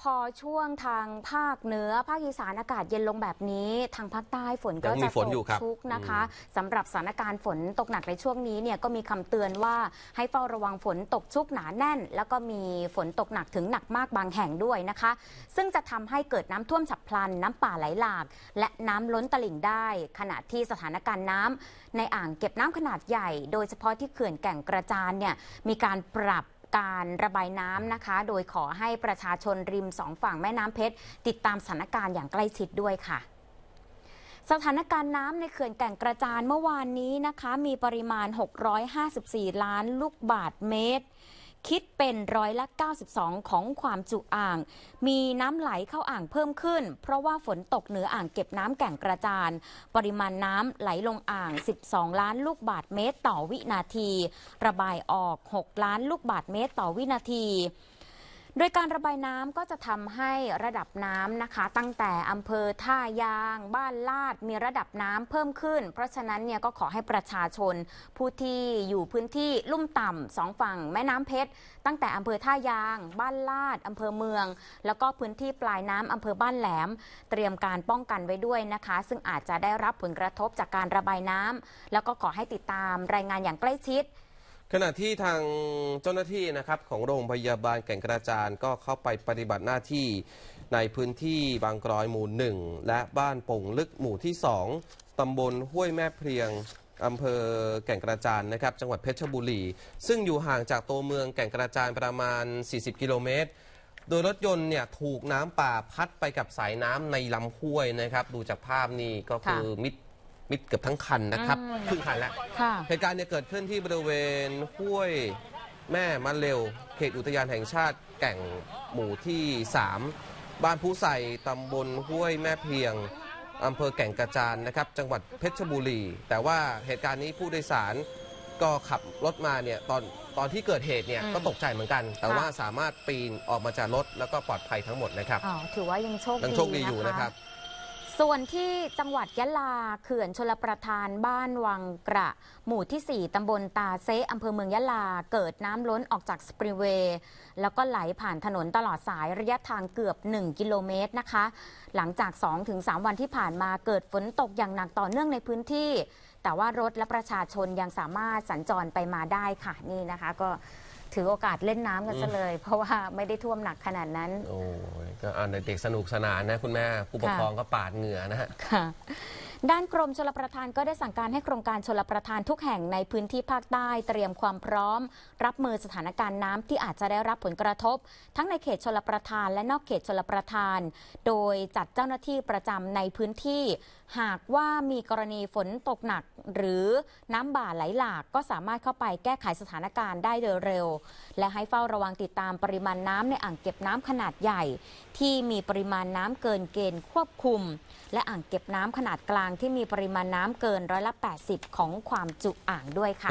พอช่วงทางภาคเหนือภาคอีสานอากาศเย็นลงแบบนี้ ทางภาคใต้ฝนก็จะตกชุกนะคะ สำหรับสถานการณ์ฝนตกหนักในช่วงนี้เนี่ยก็มีคำเตือนว่าให้เฝ้าระวังฝนตกชุกหนาแน่นแล้วก็มีฝนตกหนักถึงหนักมากบางแห่งด้วยนะคะ ซึ่งจะทำให้เกิดน้ำท่วมฉับพลัน น้ำป่าไหลหลาก และน้ำล้นตลิ่งได้ ขณะที่สถานการณ์น้ำในอ่างเก็บน้ำขนาดใหญ่ โดยเฉพาะที่เขื่อนแก่งกระจานเนี่ยมีการปรับการระบายน้ำนะคะโดยขอให้ประชาชนริมสองฝั่งแม่น้ำเพชรติดตามสถานการณ์อย่างใกล้ชิดด้วยค่ะ สถานการณ์น้ำในเขื่อนแก่งกระจานเมื่อวานนี้นะคะมีปริมาณ 654 ล้าน ลูกบาทเมตรคิดเป็นร้อยละ92 ของความจุอ่าง มีน้ำไหลเข้าอ่างเพิ่มขึ้น เพราะว่าฝนตกเหนืออ่างเก็บน้ำแก่งกระจานปริมาณน้ำไหลลงอ่าง 12 ล้านลูกบาทเมตรต่อวินาที ระบายออก 6 ล้านลูกบาทเมตรต่อวินาทีโดยการระบายน้ำก็จะทำให้ระดับน้ำนะคะ ตั้งแต่อำเภอท่ายาง บ้านลาดมีระดับน้ำเพิ่มขึ้น เพราะฉะนั้นเนี่ยก็ขอให้ประชาชน ผู้ที่อยู่พื้นที่ลุ่มต่ำสองฝั่งแม่น้ำเพชรตั้งแต่อำเภอท่ายางบ้านลาด อำเภอเมือง แล้วก็พื้นที่ปลายน้ำอำเภอบ้านแหลม เตรียมการป้องกันไว้ด้วยนะคะ ซึ่งอาจจะได้รับผลกระทบจากการระบายน้ำแล้วก็ขอให้ติดตามรายงานอย่างใกล้ชิดขณะที่ทางเจ้าหน้าที่ นะครับ ของโรงพยาบาลแก่งกระจานก็เข้าไปปฏิบัติหน้าที่ในพื้นที่บางกรอยหมู่หนึ่งและบ้านป่งลึกหมู่ที่สองตำบลห้วยแม่เพียงอำเภอแก่งกระจานนะครับจังหวัดเพชรบุรี ซึ่งอยู่ห่างจากตัวเมืองแก่งกระจานประมาณ 40 กิโลเมตร โดยรถยนต์เนี่ยถูกน้ำป่าพัดไปกับสายน้ำในลำห้วยนะครับดูจากภาพนี้ก็คือมิดมิดเกือบทั้งคันนะครับอครึ่งคันแล้วเหตุการณ์เนี่ยเกิดขึ้นที่บริเวณห้วยแม่มาเร็ว เขตอุทยานแห่งชาติแก่งหมู่ที่ 3 บ้านผู้ใส่ตำบลห้วยแม่เพียงอำเภอแก่งกระจานนะครับ จังหวัดเพชรบุรี แต่ว่าเหตุการณ์นี้ผู้โดยสารก็ขับรถมาเนี่ยตอนตอนที่เกิดเหตุเนี่ยก็ตกใจเหมือนกัน แต่ว่าสามารถปีนออกมาจากรถแล้วก็ปลอดภัยทั้งหมดนะครับอ๋อถือว่ายังโชคดียังโชคดีอยู่นะครับส่วนที่จังหวัดยะลา เขื่อนชลประทานบ้านวังกระ หมู่ที่ 4 ตำบลตาเซอำเภอเมืองยะลา เกิดน้ำล้นออกจากสปริเว แล้วก็ไหลผ่านถนนตลอดสายระยะทางเกือบ 1 กิโลเมตรนะคะ หลังจาก2-3วันที่ผ่านมาเกิดฝนตกอย่างหนักต่อเนื่องในพื้นที่ แต่ว่ารถและประชาชนยังสามารถสัญจรไปมาได้ค่ะ นี่นะคะก็ถือโอกาสเล่นน้ำกันซะเลย เพราะว่าไม่ได้ท่วมหนักขนาดนั้น โอ้ยก็อ่านเด็กสนุกสนานนะคุณแม่ผู้ปกครองก็ปาดเหงื่อนะฮะค่ะด้านกรมชลประทานก็ได้สั่งการให้ โครงการชลประทานทุกแห่งในพื้นที่ภาคใต้เตรียมความพร้อม รับมือสถานการณ์น้ำที่อาจจะได้รับผลกระทบ ทั้งในเขตชลประทานและนอกเขตชลประทาน โดยจัดเจ้าหน้าที่ประจำในพื้นที่ หากว่ามีกรณีฝนตกหนัก หรือน้ำบ่าไหลหลากก็สามารถเข้าไปแก้ไขสถานการณ์ได้โดยเร็ว และให้เฝ้าระวังติดตามปริมาณน้ำในอ่างเก็บน้ำขนาดใหญ่ ที่มีปริมาณน้ำเกินเกณฑ์ควบคุม และอ่างเก็บน้ำขนาดกลางางที่มีปริมาณน้ำเกินร้อยละ 80 ของความจุอ่างด้วยค่ะ